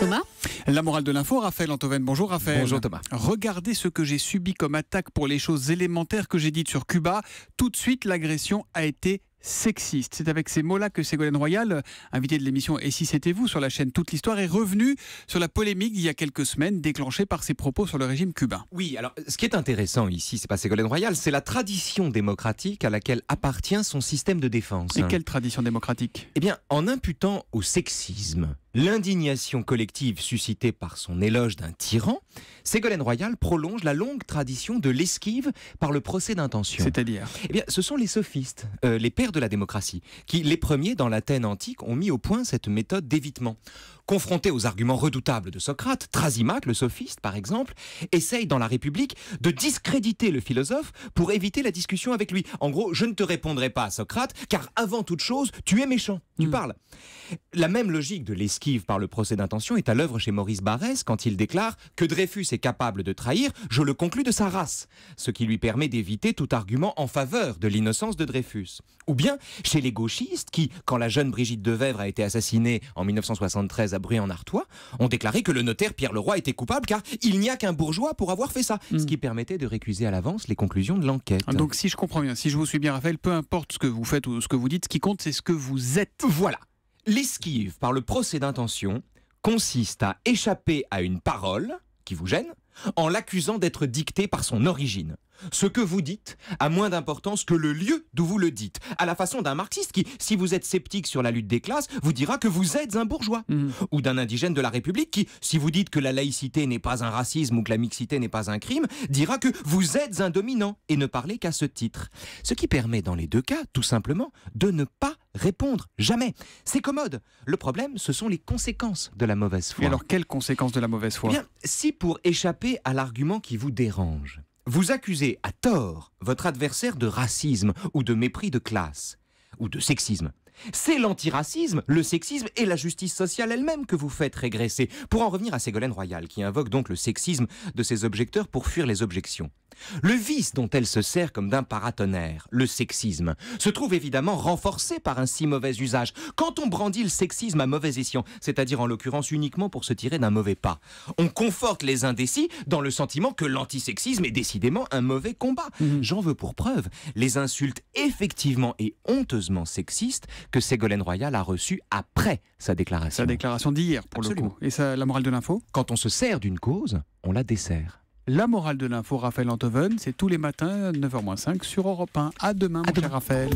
Thomas. La morale de l'info, Raphaël Antoven. Bonjour Raphaël. Bonjour Thomas. Regardez ce que j'ai subi comme attaque pour les choses élémentaires que j'ai dites sur Cuba. Tout de suite, l'agression a été sexiste. C'est avec ces mots-là que Ségolène Royal, invité de l'émission Et si c'était vous sur la chaîne Toute l'Histoire, est revenue sur la polémique il y a quelques semaines déclenchée par ses propos sur le régime cubain. Oui, alors ce qui est intéressant ici, c'est pas Ségolène Royal, c'est la tradition démocratique à laquelle appartient son système de défense. Et quelle tradition démocratique Eh bien, en imputant au sexisme L'indignation collective suscitée par son éloge d'un tyran, Ségolène Royal prolonge la longue tradition de l'esquive par le procès d'intention. C'est-à-dire Eh bien, ce sont les sophistes, euh, les pères de la démocratie, qui, les premiers dans l'Athènes antique, ont mis au point cette méthode d'évitement confronté aux arguments redoutables de Socrate, Trasimac, le sophiste par exemple, essaye dans la République de discréditer le philosophe pour éviter la discussion avec lui. En gros, je ne te répondrai pas, Socrate, car avant toute chose, tu es méchant, tu hmm. parles. La même logique de l'esquive par le procès d'intention est à l'œuvre chez Maurice Barrès quand il déclare que Dreyfus est capable de trahir, je le conclus de sa race, ce qui lui permet d'éviter tout argument en faveur de l'innocence de Dreyfus. Ou bien chez les gauchistes qui, quand la jeune Brigitte Devèvre a été assassinée en 1973 à Brian en artois ont déclaré que le notaire Pierre Leroy était coupable car il n'y a qu'un bourgeois pour avoir fait ça, hmm. ce qui permettait de récuser à l'avance les conclusions de l'enquête. Ah, donc si je comprends bien, si je vous suis bien Raphaël, peu importe ce que vous faites ou ce que vous dites, ce qui compte c'est ce que vous êtes. Voilà. L'esquive par le procès d'intention consiste à échapper à une parole qui vous gêne en l'accusant d'être dicté par son origine. Ce que vous dites a moins d'importance que le lieu d'où vous le dites, à la façon d'un marxiste qui, si vous êtes sceptique sur la lutte des classes, vous dira que vous êtes un bourgeois, mmh. ou d'un indigène de la République qui, si vous dites que la laïcité n'est pas un racisme ou que la mixité n'est pas un crime, dira que vous êtes un dominant et ne parlez qu'à ce titre. Ce qui permet dans les deux cas, tout simplement, de ne pas répondre. Jamais. C'est commode. Le problème, ce sont les conséquences de la mauvaise foi. Et alors, quelles conséquences de la mauvaise foi eh bien, Si pour échapper à l'argument qui vous dérange, vous accusez à tort votre adversaire de racisme ou de mépris de classe ou de sexisme, c'est l'antiracisme, le sexisme et la justice sociale elle-même que vous faites régresser. Pour en revenir à Ségolène Royal, qui invoque donc le sexisme de ses objecteurs pour fuir les objections. Le vice dont elle se sert comme d'un paratonnerre, le sexisme, se trouve évidemment renforcé par un si mauvais usage. Quand on brandit le sexisme à mauvais escient, c'est-à-dire en l'occurrence uniquement pour se tirer d'un mauvais pas, on conforte les indécis dans le sentiment que l'antisexisme est décidément un mauvais combat. Mhm. J'en veux pour preuve les insultes effectivement et honteusement sexistes que Ségolène Royal a reçues après sa déclaration. Sa déclaration d'hier, pour le coup. Et ça, la morale de l'info Quand on se sert d'une cause, on la dessert. La morale de l'info, Raphaël Antoven, c'est tous les matins, 9h05 sur Europe 1. À demain, mon cher Raphaël.